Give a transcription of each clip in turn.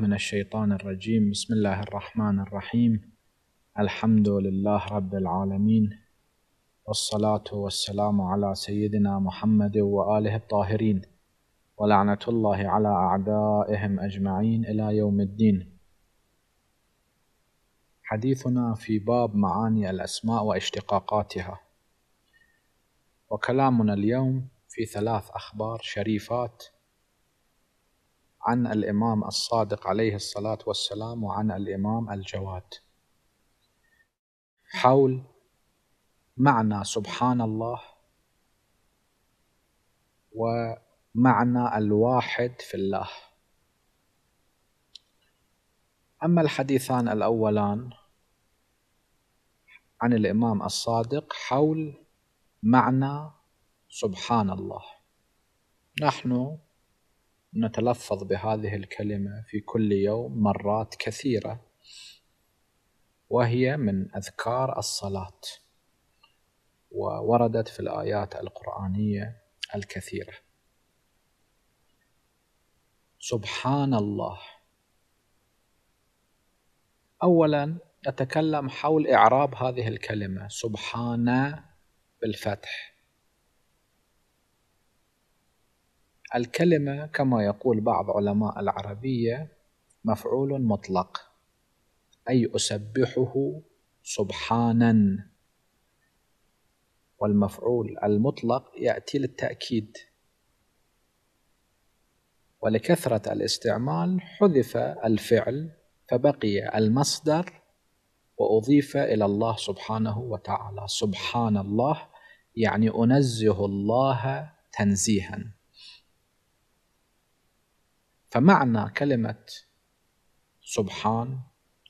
من الشيطان الرجيم بسم الله الرحمن الرحيم الحمد لله رب العالمين والصلاة والسلام على سيدنا محمد وآله الطاهرين ولعنة الله على أعدائهم أجمعين إلى يوم الدين حديثنا في باب معاني الأسماء واشتقاقاتها وكلامنا اليوم في ثلاث أخبار شريفات عن الإمام الصادق عليه الصلاة والسلام وعن الإمام الجواد حول معنى سبحان الله ومعنى الواحد في الله أما الحديثان الأولان عن الإمام الصادق حول معنى سبحان الله نحن نتلفظ بهذه الكلمة في كل يوم مرات كثيرة وهي من أذكار الصلاة ووردت في الآيات القرآنية الكثيرة سبحان الله أولا نتكلم حول إعراب هذه الكلمة سبحان بالفتح الكلمة كما يقول بعض علماء العربية مفعول مطلق أي أسبحه سبحانا والمفعول المطلق يأتي للتأكيد ولكثرة الاستعمال حذف الفعل فبقي المصدر وأضيف إلى الله سبحانه وتعالى سبحان الله يعني أنزه الله تنزيها فمعنى كلمة سبحان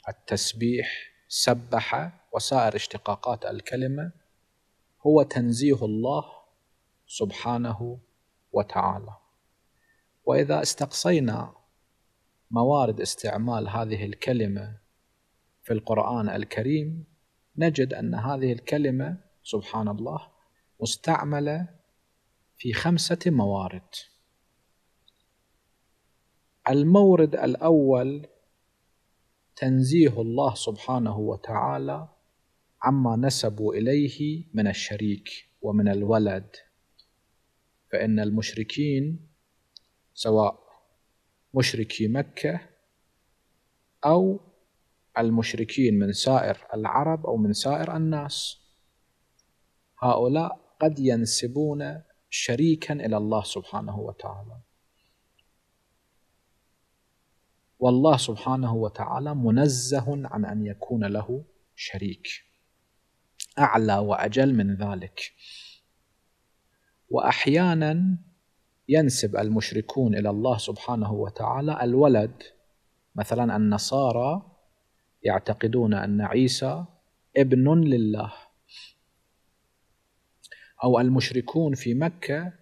التسبيح سبح وسائر اشتقاقات الكلمة هو تنزيه الله سبحانه وتعالى وإذا استقصينا موارد استعمال هذه الكلمة في القرآن الكريم نجد أن هذه الكلمة سبحان الله مستعملة في خمسة موارد المورد الأول تنزيه الله سبحانه وتعالى عما نسبوا إليه من الشريك ومن الولد فإن المشركين سواء مشركي مكة أو المشركين من سائر العرب أو من سائر الناس هؤلاء قد ينسبون شريكا إلى الله سبحانه وتعالى والله سبحانه وتعالى منزه عن أن يكون له شريك أعلى وأجل من ذلك وأحيانا ينسب المشركون إلى الله سبحانه وتعالى الولد مثلا النصارى يعتقدون أن عيسى ابن لله أو المشركون في مكة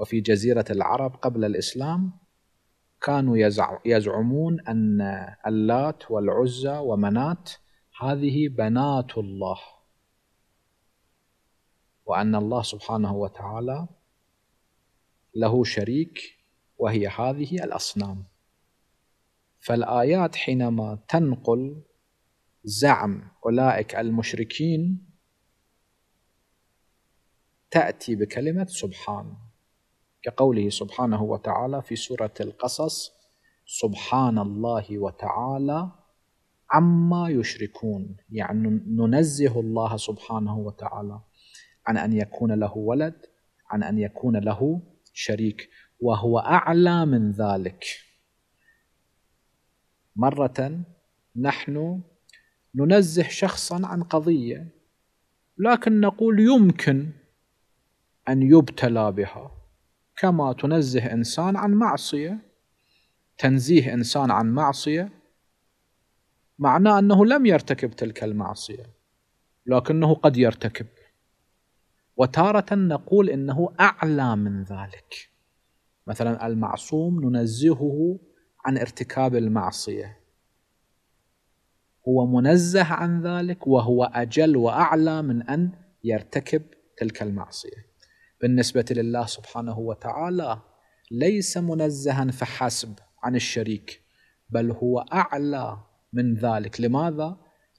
وفي جزيرة العرب قبل الإسلام كانوا يزعمون أن اللات والعزى ومنات هذه بنات الله وأن الله سبحانه وتعالى له شريك وهي هذه الأصنام فالآيات حينما تنقل زعم أولئك المشركين تأتي بكلمة سبحان كقوله سبحانه وتعالى في سورة القصص سبحان الله وتعالى عما يشركون يعني ننزه الله سبحانه وتعالى عن أن يكون له ولد عن أن يكون له شريك وهو أعلى من ذلك مرة نحن ننزه شخصا عن قضية لكن نقول يمكن أن يبتلى بها كما تنزه انسان عن معصيه تنزيه انسان عن معصيه معناه انه لم يرتكب تلك المعصيه لكنه قد يرتكب وتاره نقول انه اعلى من ذلك مثلا المعصوم ننزهه عن ارتكاب المعصيه هو منزه عن ذلك وهو اجل واعلى من ان يرتكب تلك المعصيه بالنسبة لله سبحانه وتعالى ليس منزها فحسب عن الشريك بل هو أعلى من ذلك لماذا؟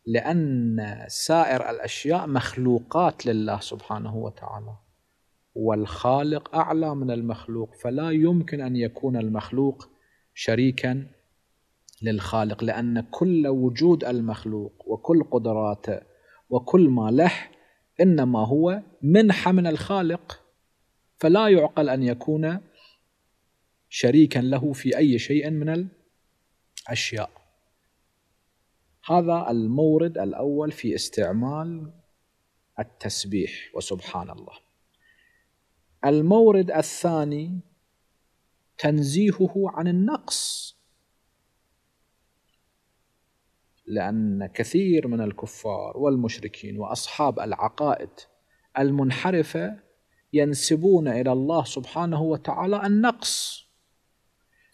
لأن سائر الأشياء مخلوقات لله سبحانه وتعالى والخالق أعلى من المخلوق فلا يمكن أن يكون المخلوق شريكا للخالق لأن كل وجود المخلوق وكل قدراته وكل ما له إنما هو منحة من الخالق فلا يعقل أن يكون شريكا له في أي شيء من الأشياء هذا المورد الأول في استعمال التسبيح وسبحان الله المورد الثاني تنزيهه عن النقص لأن كثير من الكفار والمشركين وأصحاب العقائد المنحرفة ينسبون إلى الله سبحانه وتعالى النقص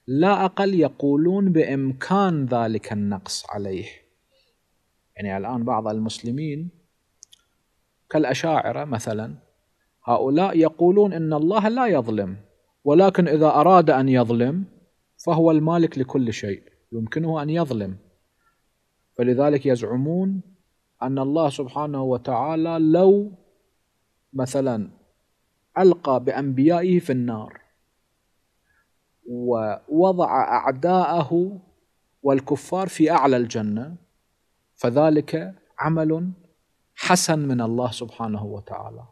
لا أقل يقولون بإمكان ذلك النقص عليه يعني الآن بعض المسلمين كالأشاعرة مثلا هؤلاء يقولون إن الله لا يظلم ولكن إذا أراد أن يظلم فهو المالك لكل شيء يمكنه أن يظلم فلذلك يزعمون أن الله سبحانه وتعالى لو مثلا ألقى بأنبيائه في النار ووضع أعداءه والكفار في أعلى الجنة فذلك عمل حسن من الله سبحانه وتعالى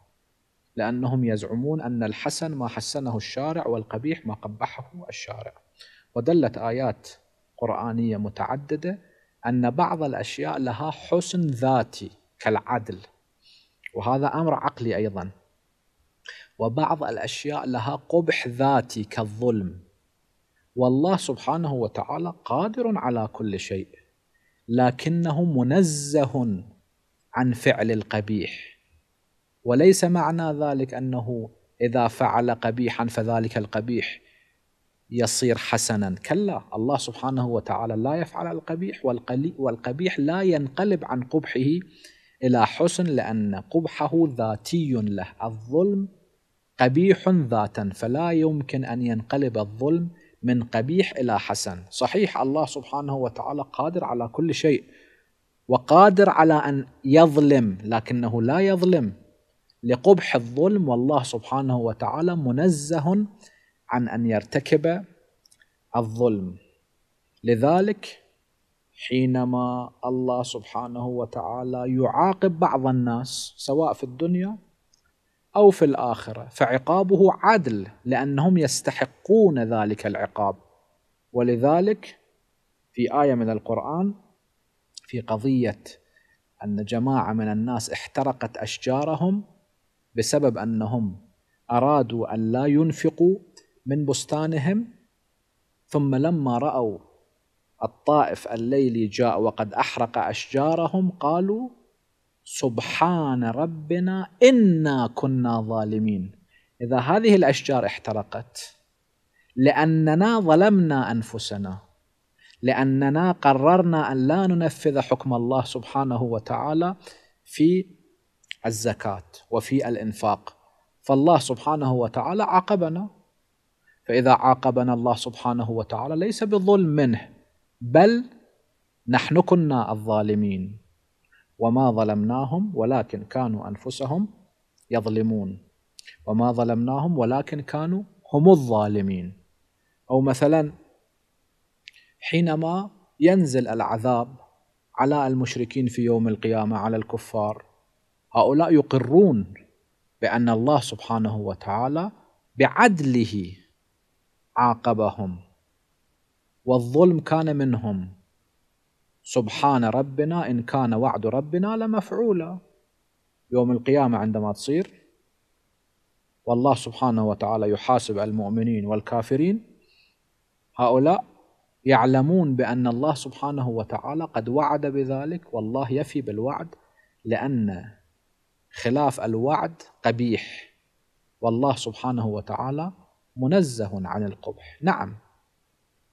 لأنهم يزعمون أن الحسن ما حسنه الشارع والقبيح ما قبحه الشارع ودلت آيات قرآنية متعددة أن بعض الأشياء لها حسن ذاتي كالعدل وهذا أمر عقلي أيضا وبعض الأشياء لها قبح ذاتي كالظلم والله سبحانه وتعالى قادر على كل شيء لكنه منزه عن فعل القبيح وليس معنى ذلك أنه إذا فعل قبيحا فذلك القبيح يصير حسنا كلا الله سبحانه وتعالى لا يفعل القبيح والقبيح لا ينقلب عن قبحه إلى حسن لأن قبحه ذاتي له الظلم قبيح ذاتا فلا يمكن أن ينقلب الظلم من قبيح إلى حسن صحيح الله سبحانه وتعالى قادر على كل شيء وقادر على أن يظلم لكنه لا يظلم لقبح الظلم والله سبحانه وتعالى منزه عن أن يرتكب الظلم لذلك حينما الله سبحانه وتعالى يعاقب بعض الناس سواء في الدنيا او في الاخره فعقابه عدل لانهم يستحقون ذلك العقاب ولذلك في ايه من القران في قضيه ان جماعه من الناس احترقت اشجارهم بسبب انهم ارادوا ان لا ينفقوا من بستانهم ثم لما راوا الطائف الليلي جاء وقد احرق اشجارهم قالوا سبحان ربنا إنا كنا ظالمين إذا هذه الأشجار احترقت لأننا ظلمنا أنفسنا لأننا قررنا أن لا ننفذ حكم الله سبحانه وتعالى في الزكاة وفي الإنفاق فالله سبحانه وتعالى عاقبنا فإذا عاقبنا الله سبحانه وتعالى ليس بظلم منه بل نحن كنا الظالمين وما ظلمناهم ولكن كانوا أنفسهم يظلمون وما ظلمناهم ولكن كانوا هم الظالمين أو مثلا حينما ينزل العذاب على المشركين في يوم القيامة على الكفار هؤلاء يقرون بأن الله سبحانه وتعالى بعدله عاقبهم والظلم كان منهم سبحان ربنا إن كان وعد ربنا لمفعولا يوم القيامة عندما تصير والله سبحانه وتعالى يحاسب المؤمنين والكافرين هؤلاء يعلمون بأن الله سبحانه وتعالى قد وعد بذلك والله يفي بالوعد لأن خلاف الوعد قبيح والله سبحانه وتعالى منزه عن القبح نعم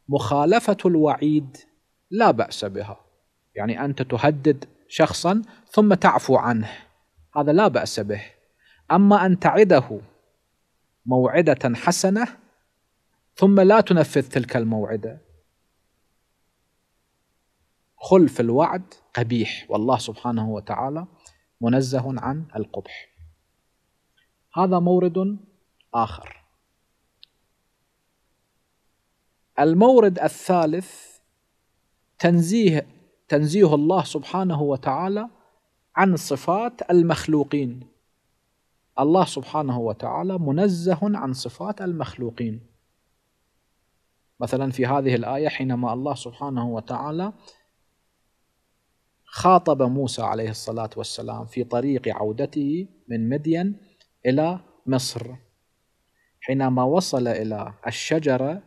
مخالفة الوعيد لا باس بها يعني انت تهدد شخصا ثم تعفو عنه هذا لا باس به اما ان تعده موعده حسنه ثم لا تنفذ تلك الموعده خلف الوعد قبيح والله سبحانه وتعالى منزه عن القبح هذا مورد اخر المورد الثالث تنزيه تنزيه الله سبحانه وتعالى عن صفات المخلوقين الله سبحانه وتعالى منزه عن صفات المخلوقين مثلا في هذه الآية حينما الله سبحانه وتعالى خاطب موسى عليه الصلاة والسلام في طريق عودته من مدين إلى مصر حينما وصل إلى الشجرة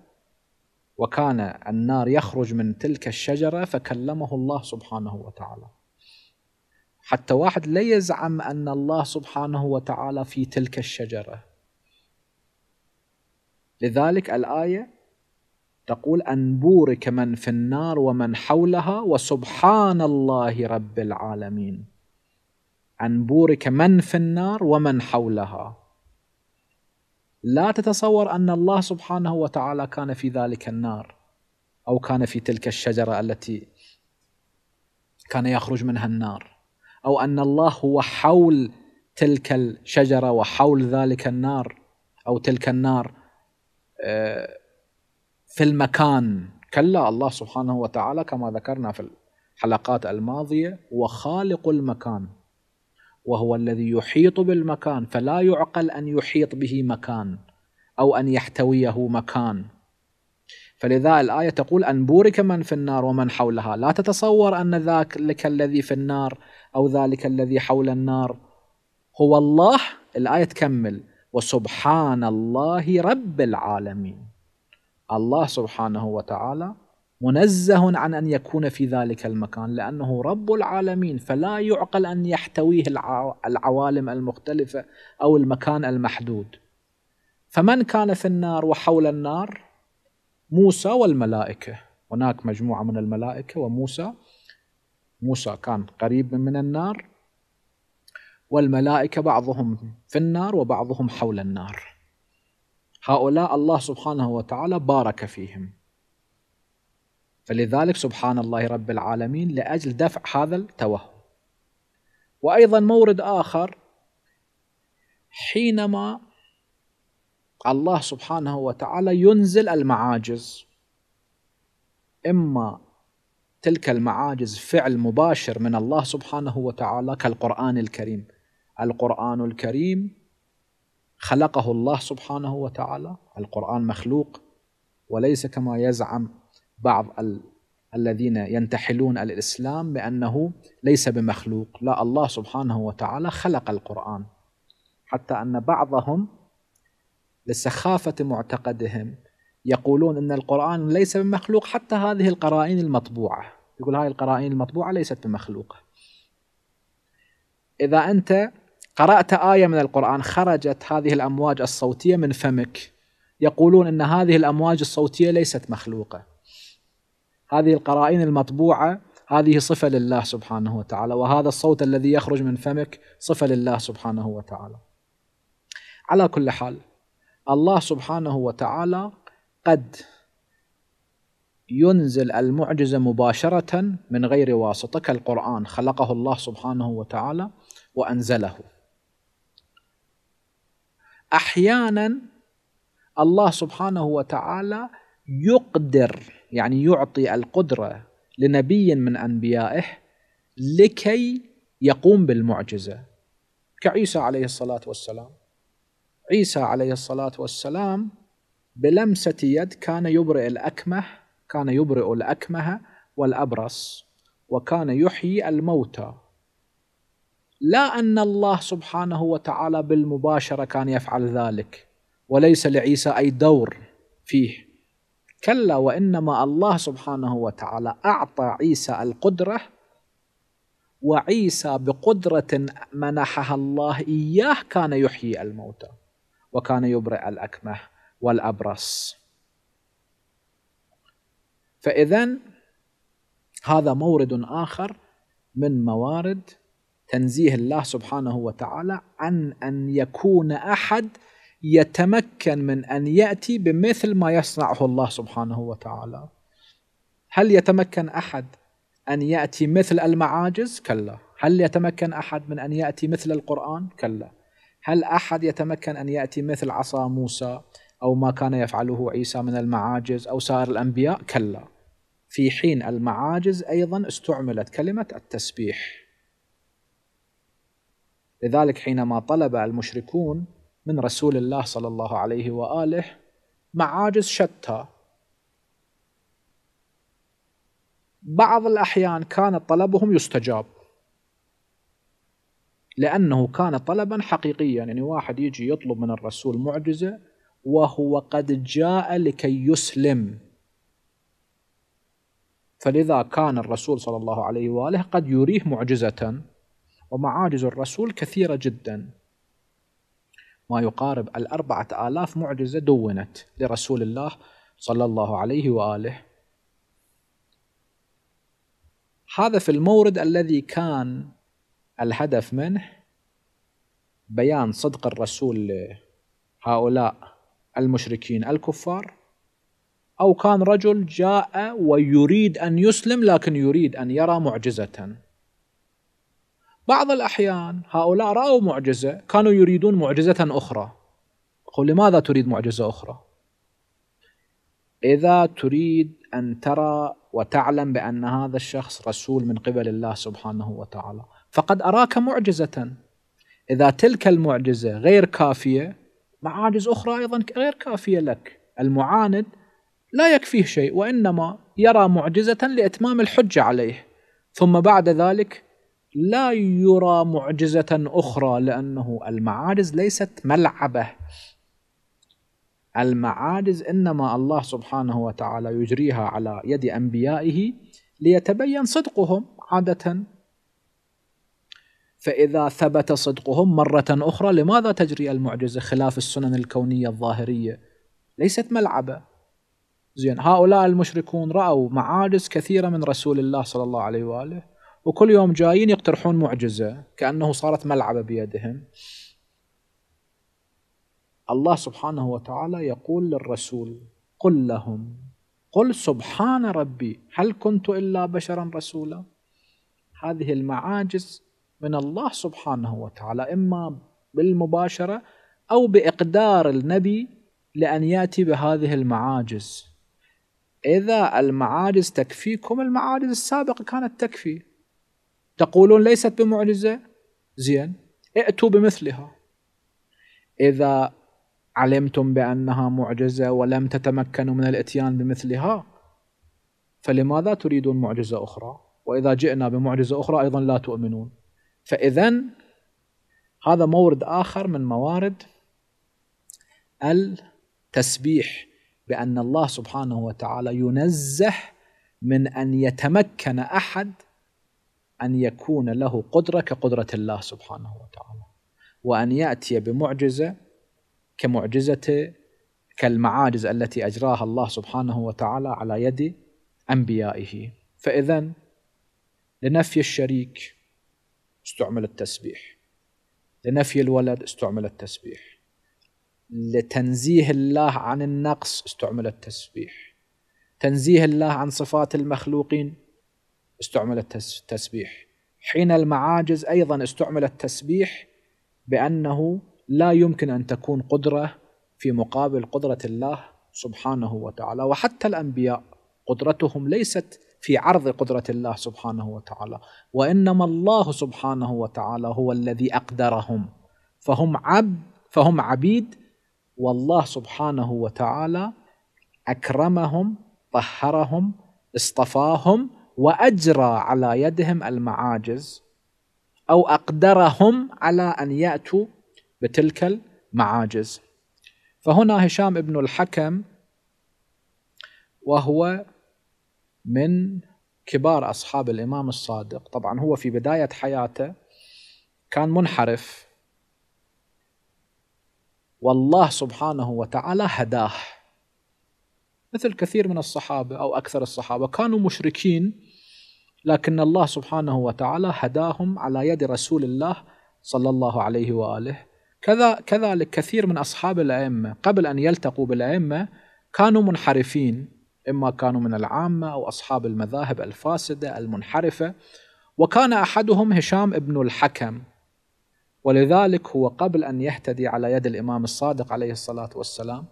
وكان النار يخرج من تلك الشجره فكلمه الله سبحانه وتعالى. حتى واحد لا يزعم ان الله سبحانه وتعالى في تلك الشجره. لذلك الايه تقول ان بورك من في النار ومن حولها وسبحان الله رب العالمين. ان بورك من في النار ومن حولها. لا تتصور أن الله سبحانه وتعالى كان في ذلك النار أو كان في تلك الشجرة التي كان يخرج منها النار أو أن الله هو حول تلك الشجرة وحول ذلك النار أو تلك النار آه، في المكان كلا الله سبحانه وتعالى كما ذكرنا في الحلقات الماضية هو خالق المكان وهو الذي يحيط بالمكان فلا يعقل ان يحيط به مكان او ان يحتويه مكان فلذا الآية تقول أن بورك من في النار ومن حولها لا تتصور أن ذلك الذي في النار أو ذلك الذي حول النار هو الله الآية تكمل وسبحان الله رب العالمين الله سبحانه وتعالى منزه عن أن يكون في ذلك المكان لأنه رب العالمين فلا يعقل أن يحتويه العوالم المختلفة أو المكان المحدود فمن كان في النار وحول النار موسى والملائكة هناك مجموعة من الملائكة وموسى موسى كان قريب من النار والملائكة بعضهم في النار وبعضهم حول النار هؤلاء الله سبحانه وتعالى بارك فيهم فلذلك سبحان الله رب العالمين لأجل دفع هذا التوهم وأيضا مورد آخر حينما الله سبحانه وتعالى ينزل المعاجز إما تلك المعاجز فعل مباشر من الله سبحانه وتعالى كالقرآن الكريم القرآن الكريم خلقه الله سبحانه وتعالى القرآن مخلوق وليس كما يزعم بعض ال... الذين ينتحلون الاسلام بانه ليس بمخلوق، لا الله سبحانه وتعالى خلق القران حتى ان بعضهم لسخافه معتقدهم يقولون ان القران ليس بمخلوق حتى هذه القرائن المطبوعه، يقول هذه القرائن المطبوعه ليست بمخلوقه. اذا انت قرات ايه من القران خرجت هذه الامواج الصوتيه من فمك يقولون ان هذه الامواج الصوتيه ليست مخلوقه هذه القرائن المطبوعة هذه صفة لله سبحانه وتعالى وهذا الصوت الذي يخرج من فمك صفة لله سبحانه وتعالى على كل حال الله سبحانه وتعالى قد ينزل المعجزة مباشرة من غير واسطة كالقرآن خلقه الله سبحانه وتعالى وأنزله أحيانا الله سبحانه وتعالى يقدر يعني يعطي القدرة لنبي من أنبيائه لكي يقوم بالمعجزة كعيسى عليه الصلاة والسلام عيسى عليه الصلاة والسلام بلمسة يد كان يبرئ الأكمه كان يبرئ الأكمه والأبرص وكان يحيي الموتى لا أن الله سبحانه وتعالى بالمباشرة كان يفعل ذلك وليس لعيسى أي دور فيه كلا وانما الله سبحانه وتعالى اعطى عيسى القدره وعيسى بقدره منحها الله اياه كان يحيي الموتى وكان يبرئ الاكمه والابرص فاذا هذا مورد اخر من موارد تنزيه الله سبحانه وتعالى عن ان يكون احد يتمكن من أن يأتي بمثل ما يصنعه الله سبحانه وتعالى هل يتمكن أحد أن يأتي مثل المعاجز؟ كلا هل يتمكن أحد من أن يأتي مثل القرآن؟ كلا هل أحد يتمكن أن يأتي مثل عصا موسى أو ما كان يفعله عيسى من المعاجز أو سائر الأنبياء؟ كلا في حين المعاجز أيضا استعملت كلمة التسبيح لذلك حينما طلب المشركون من رسول الله صلى الله عليه واله معاجز شتى بعض الاحيان كان طلبهم يستجاب لانه كان طلبا حقيقيا يعني واحد يجي يطلب من الرسول معجزه وهو قد جاء لكي يسلم فلذا كان الرسول صلى الله عليه واله قد يريه معجزه ومعاجز الرسول كثيره جدا ما يقارب الأربعة آلاف معجزة دونت لرسول الله صلى الله عليه وآله هذا في المورد الذي كان الهدف منه بيان صدق الرسول لهؤلاء المشركين الكفار أو كان رجل جاء ويريد أن يسلم لكن يريد أن يرى معجزة بعض الأحيان هؤلاء رأوا معجزة كانوا يريدون معجزة أخرى قل لماذا تريد معجزة أخرى إذا تريد أن ترى وتعلم بأن هذا الشخص رسول من قبل الله سبحانه وتعالى فقد أراك معجزة إذا تلك المعجزة غير كافية معاجز أخرى أيضا غير كافية لك المعاند لا يكفيه شيء وإنما يرى معجزة لإتمام الحجة عليه ثم بعد ذلك لا يرى معجزة أخرى لأنه المعارز ليست ملعبة المعارز إنما الله سبحانه وتعالى يجريها على يد أنبيائه ليتبين صدقهم عادة فإذا ثبت صدقهم مرة أخرى لماذا تجري المعجزة خلاف السنن الكونية الظاهرية ليست ملعبة زين هؤلاء المشركون رأوا معارز كثيرة من رسول الله صلى الله عليه وآله وكل يوم جايين يقترحون معجزة كأنه صارت ملعبة بيدهم الله سبحانه وتعالى يقول للرسول قل لهم قل سبحان ربي هل كنت إلا بشرا رسولا هذه المعاجز من الله سبحانه وتعالى إما بالمباشرة أو بإقدار النبي لأن يأتي بهذه المعاجز إذا المعاجز تكفيكم المعاجز السابقة كانت تكفي تقولون ليست بمعجزة زين ائتوا بمثلها إذا علمتم بأنها معجزة ولم تتمكنوا من الاتيان بمثلها فلماذا تريدون معجزة أخرى وإذا جئنا بمعجزة أخرى أيضا لا تؤمنون فإذا هذا مورد آخر من موارد التسبيح بأن الله سبحانه وتعالى ينزه من أن يتمكن أحد أن يكون له قدرة كقدرة الله سبحانه وتعالى وأن يأتي بمعجزة كمعجزة كالمعاجز التي أجراها الله سبحانه وتعالى على يد أنبيائه فإذا لنفي الشريك استعمل التسبيح لنفي الولد استعمل التسبيح لتنزيه الله عن النقص استعمل التسبيح تنزيه الله عن صفات المخلوقين استعمل التسبيح حين المعاجز أيضا استعمل التسبيح بأنه لا يمكن أن تكون قدرة في مقابل قدرة الله سبحانه وتعالى وحتى الأنبياء قدرتهم ليست في عرض قدرة الله سبحانه وتعالى وإنما الله سبحانه وتعالى هو الذي أقدرهم فهم عبد فهم عبيد والله سبحانه وتعالى أكرمهم طهرهم اصطفاهم واجرى على يدهم المعاجز او اقدرهم على ان ياتوا بتلك المعاجز فهنا هشام بن الحكم وهو من كبار اصحاب الامام الصادق طبعا هو في بدايه حياته كان منحرف والله سبحانه وتعالى هداه مثل كثير من الصحابة أو أكثر الصحابة كانوا مشركين لكن الله سبحانه وتعالى هداهم على يد رسول الله صلى الله عليه وآله كذا كذلك كثير من أصحاب الأئمة قبل أن يلتقوا بالأئمة كانوا منحرفين إما كانوا من العامة أو أصحاب المذاهب الفاسدة المنحرفة وكان أحدهم هشام بن الحكم ولذلك هو قبل أن يهتدي على يد الإمام الصادق عليه الصلاة والسلام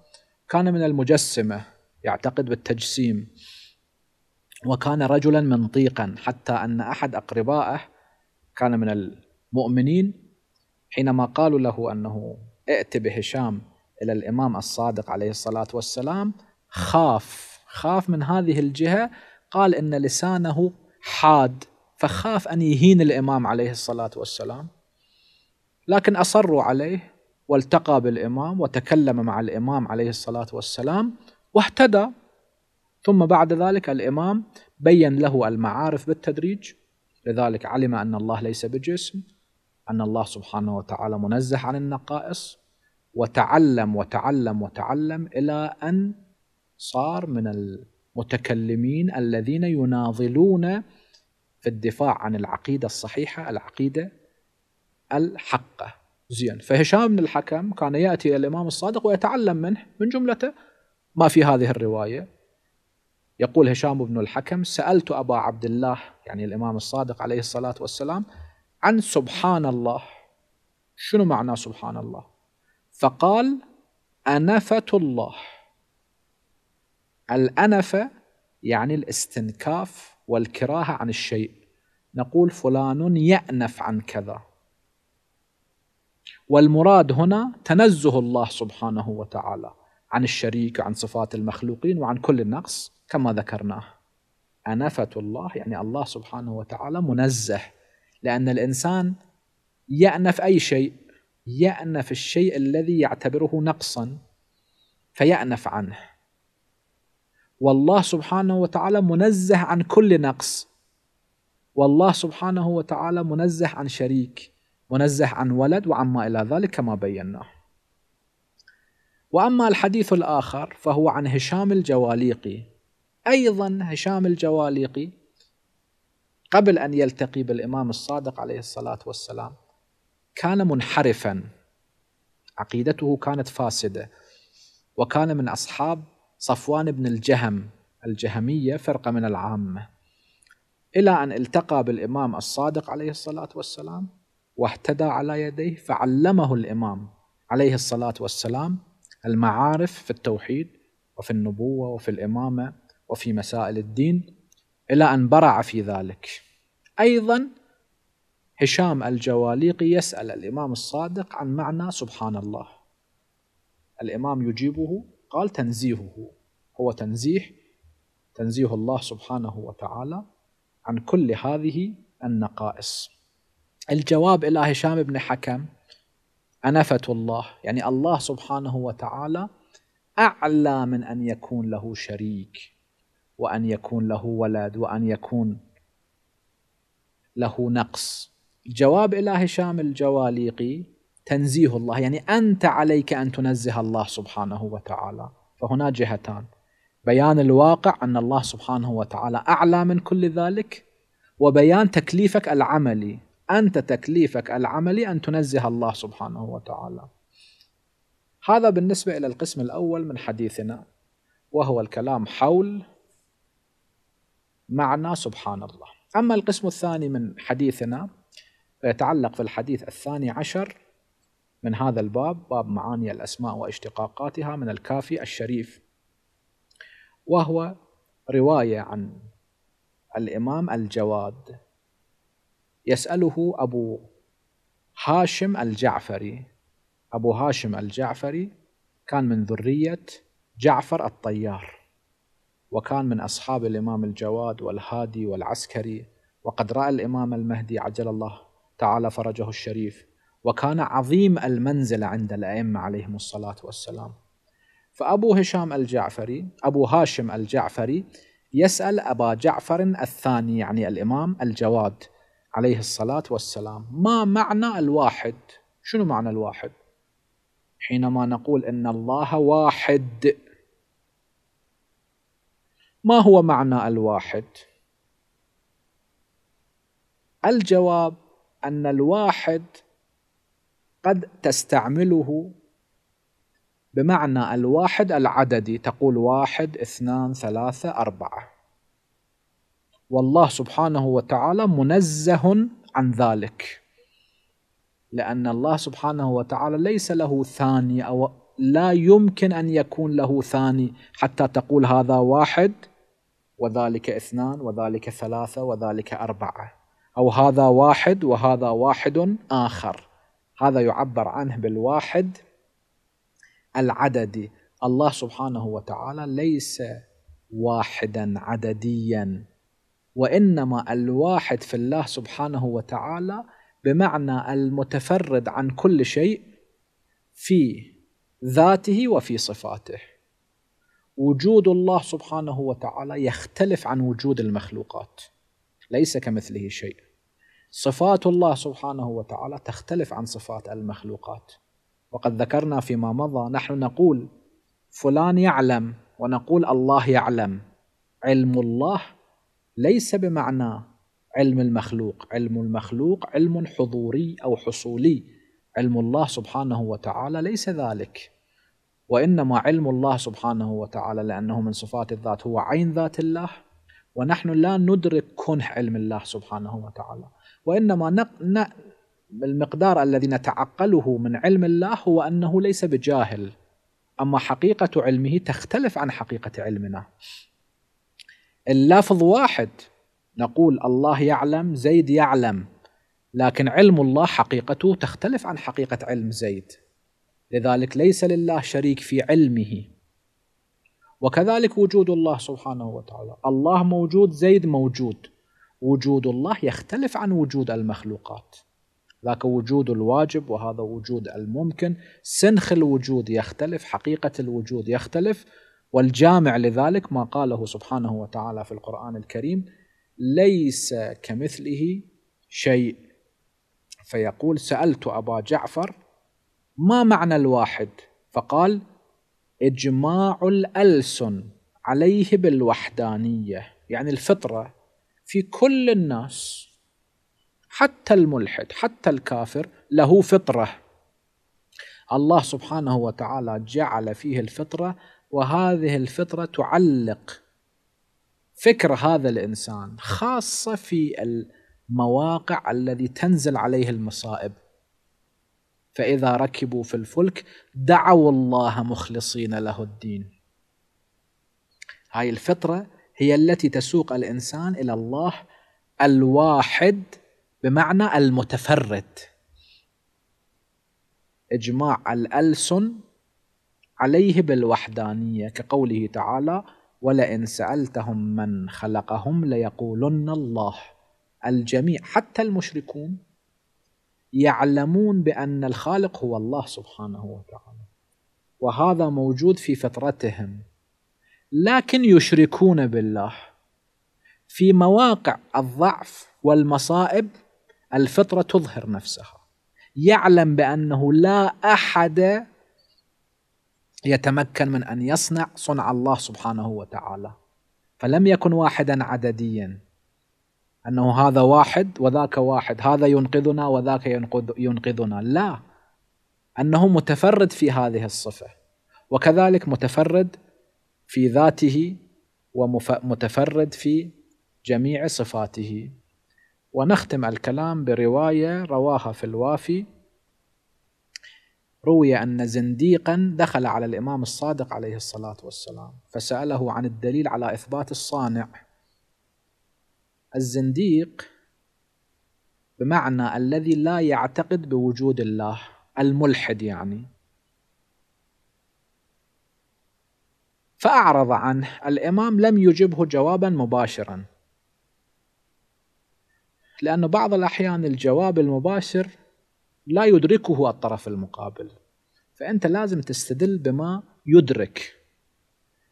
كان من المجسمة يعتقد بالتجسيم وكان رجلا منطيقا حتى أن أحد أقربائه كان من المؤمنين حينما قالوا له أنه ائت بهشام إلى الإمام الصادق عليه الصلاة والسلام خاف خاف من هذه الجهة قال إن لسانه حاد فخاف أن يهين الإمام عليه الصلاة والسلام لكن أصروا عليه والتقى بالإمام وتكلم مع الإمام عليه الصلاة والسلام واهتدى ثم بعد ذلك الإمام بين له المعارف بالتدريج لذلك علم أن الله ليس بجسم أن الله سبحانه وتعالى منزه عن النقائص وتعلم وتعلم وتعلم إلى أن صار من المتكلمين الذين يناضلون في الدفاع عن العقيدة الصحيحة العقيدة الحقة زين فهشام بن الحكم كان يأتي إلى الإمام الصادق ويتعلم منه من جملته ما في هذه الروايه يقول هشام بن الحكم سالت ابا عبد الله يعني الامام الصادق عليه الصلاه والسلام عن سبحان الله شنو معنى سبحان الله فقال انفه الله الانفه يعني الاستنكاف والكراهه عن الشيء نقول فلان يانف عن كذا والمراد هنا تنزه الله سبحانه وتعالى عن الشريك وعن صفات المخلوقين وعن كل النقص كما ذكرناه أنفة الله يعني الله سبحانه وتعالى منزه لأن الإنسان يأنف أي شيء يأنف الشيء الذي يعتبره نقصا فيأنف عنه والله سبحانه وتعالى منزه عن كل نقص والله سبحانه وتعالى منزه عن شريك منزه عن ولد وعما إلى ذلك كما بيناه وأما الحديث الآخر فهو عن هشام الجواليقي أيضا هشام الجواليقي قبل أن يلتقي بالإمام الصادق عليه الصلاة والسلام كان منحرفا عقيدته كانت فاسدة وكان من أصحاب صفوان بن الجهم الجهمية فرقة من العامة إلى أن التقى بالإمام الصادق عليه الصلاة والسلام واهتدى على يديه فعلمه الإمام عليه الصلاة والسلام المعارف في التوحيد وفي النبوة وفي الإمامة وفي مسائل الدين إلى أن برع في ذلك أيضا هشام الجواليقي يسأل الإمام الصادق عن معنى سبحان الله الإمام يجيبه قال تنزيهه هو تنزيه تنزيه الله سبحانه وتعالى عن كل هذه النقائص الجواب إلى هشام بن حكم أنفة الله يعني الله سبحانه وتعالى أعلى من أن يكون له شريك وأن يكون له ولد وأن يكون له نقص جواب إلى هشام الجواليقي تنزيه الله يعني أنت عليك أن تنزه الله سبحانه وتعالى فهنا جهتان بيان الواقع أن الله سبحانه وتعالى أعلى من كل ذلك وبيان تكليفك العملي أنت تكليفك العملي أن تنزه الله سبحانه وتعالى هذا بالنسبة إلى القسم الأول من حديثنا وهو الكلام حول معنى سبحان الله أما القسم الثاني من حديثنا فيتعلق في الحديث الثاني عشر من هذا الباب باب معاني الأسماء واشتقاقاتها من الكافي الشريف وهو رواية عن الإمام الجواد يسأله أبو هاشم الجعفري أبو هاشم الجعفري كان من ذرية جعفر الطيار وكان من أصحاب الإمام الجواد والهادي والعسكري وقد رأى الإمام المهدي عجل الله تعالى فرجه الشريف وكان عظيم المنزلة عند الأئمة عليهم الصلاة والسلام فأبو هشام الجعفري أبو هاشم الجعفري يسأل أبا جعفر الثاني يعني الإمام الجواد عليه الصلاة والسلام ما معنى الواحد شنو معنى الواحد حينما نقول ان الله واحد ما هو معنى الواحد الجواب ان الواحد قد تستعمله بمعنى الواحد العددي تقول واحد اثنان ثلاثه اربعه والله سبحانه وتعالى منزه عن ذلك لأن الله سبحانه وتعالى ليس له ثاني أو لا يمكن أن يكون له ثاني حتى تقول هذا واحد وذلك اثنان وذلك ثلاثة وذلك أربعة أو هذا واحد وهذا واحد آخر هذا يعبر عنه بالواحد العددي الله سبحانه وتعالى ليس واحدا عدديا وإنما الواحد في الله سبحانه وتعالى بمعنى المتفرد عن كل شيء في ذاته وفي صفاته وجود الله سبحانه وتعالى يختلف عن وجود المخلوقات ليس كمثله شيء صفات الله سبحانه وتعالى تختلف عن صفات المخلوقات وقد ذكرنا فيما مضى نحن نقول فلان يعلم ونقول الله يعلم علم الله ليس بمعنى علم المخلوق علم المخلوق علم حضوري أو حصولي علم الله سبحانه وتعالى ليس ذلك وإنما علم الله سبحانه وتعالى لأنه من صفات الذات هو عين ذات الله ونحن لا ندرك كنه علم الله سبحانه وتعالى وإنما نق... المقدار الذي نتعقله من علم الله هو أنه ليس بجاهل أما حقيقة علمه تختلف عن حقيقة علمنا اللفظ واحد نقول الله يعلم زيد يعلم لكن علم الله حقيقته تختلف عن حقيقة علم زيد لذلك ليس لله شريك في علمه وكذلك وجود الله سبحانه وتعالى الله موجود زيد موجود وجود الله يختلف عن وجود المخلوقات ذاك وجود الواجب وهذا وجود الممكن سنخ الوجود يختلف حقيقة الوجود يختلف والجامع لذلك ما قاله سبحانه وتعالى في القرآن الكريم ليس كمثله شيء فيقول سألت أبا جعفر ما معنى الواحد فقال إجماع الألسن عليه بالوحدانية يعني الفطرة في كل الناس حتى الملحد حتى الكافر له فطرة الله سبحانه وتعالى جعل فيه الفطرة وهذه الفطره تعلق فكر هذا الانسان خاصه في المواقع الذي تنزل عليه المصائب فاذا ركبوا في الفلك دعوا الله مخلصين له الدين هاي الفطره هي التي تسوق الانسان الى الله الواحد بمعنى المتفرد اجماع الالسن عليه بالوحدانية كقوله تعالى ولئن سألتهم من خلقهم ليقولن الله الجميع حتى المشركون يعلمون بأن الخالق هو الله سبحانه وتعالى وهذا موجود في فطرتهم لكن يشركون بالله في مواقع الضعف والمصائب الفطرة تظهر نفسها يعلم بأنه لا أحد يتمكن من ان يصنع صنع الله سبحانه وتعالى فلم يكن واحدا عدديا انه هذا واحد وذاك واحد هذا ينقذنا وذاك ينقذنا لا انه متفرد في هذه الصفه وكذلك متفرد في ذاته ومتفرد في جميع صفاته ونختم الكلام بروايه رواها في الوافي روي أن زنديقا دخل على الإمام الصادق عليه الصلاة والسلام فسأله عن الدليل على إثبات الصانع الزنديق بمعنى الذي لا يعتقد بوجود الله الملحد يعني فأعرض عنه الإمام لم يجبه جوابا مباشرا لأن بعض الأحيان الجواب المباشر لا يدركه الطرف المقابل فأنت لازم تستدل بما يدرك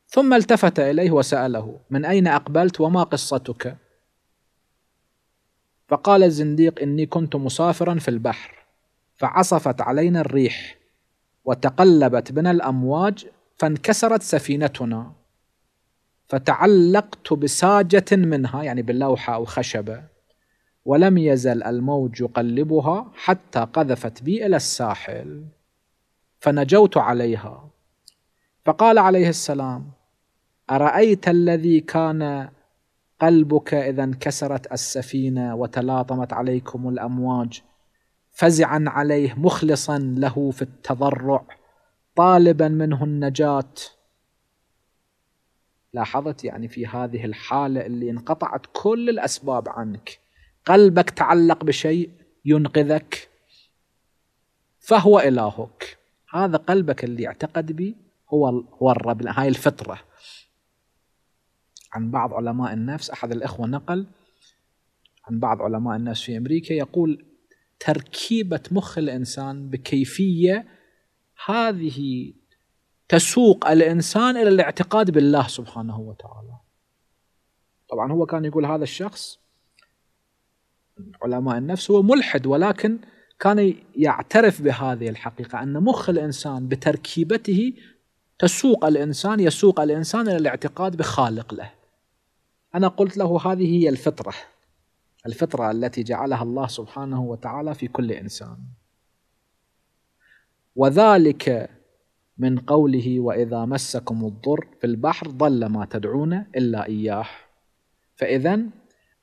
ثم التفت إليه وسأله من أين أقبلت وما قصتك فقال الزنديق إني كنت مسافرا في البحر فعصفت علينا الريح وتقلبت بنا الأمواج فانكسرت سفينتنا فتعلقت بساجة منها يعني باللوحة أو خشبة ولم يزل الموج يقلبها حتى قذفت بي الى الساحل فنجوت عليها فقال عليه السلام ارايت الذي كان قلبك اذا انكسرت السفينه وتلاطمت عليكم الامواج فزعا عليه مخلصا له في التضرع طالبا منه النجاه لاحظت يعني في هذه الحاله اللي انقطعت كل الاسباب عنك قلبك تعلق بشيء ينقذك فهو إلهك هذا قلبك اللي اعتقد به هو هو الرب هاي الفطرة عن بعض علماء النفس أحد الإخوة نقل عن بعض علماء النفس في أمريكا يقول تركيبة مخ الإنسان بكيفية هذه تسوق الإنسان إلى الاعتقاد بالله سبحانه وتعالى طبعا هو كان يقول هذا الشخص علماء النفس هو ملحد ولكن كان يعترف بهذه الحقيقة أن مخ الإنسان بتركيبته تسوق الإنسان يسوق الإنسان إلى الاعتقاد بخالق له أنا قلت له هذه هي الفطرة الفطرة التي جعلها الله سبحانه وتعالى في كل إنسان وذلك من قوله وإذا مسكم الضر في البحر ضل ما تدعون إلا إياه فإذا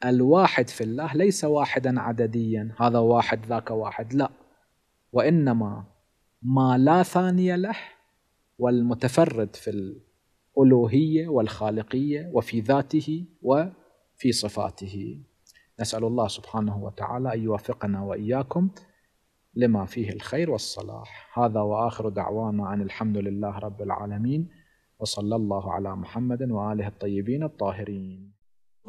الواحد في الله ليس واحدا عدديا هذا واحد ذاك واحد لا وانما ما لا ثاني له والمتفرد في الالوهيه والخالقيه وفي ذاته وفي صفاته نسال الله سبحانه وتعالى ان يوفقنا واياكم لما فيه الخير والصلاح هذا واخر دعوانا ان الحمد لله رب العالمين وصلى الله على محمد واله الطيبين الطاهرين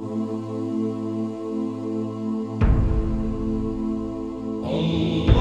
Oh.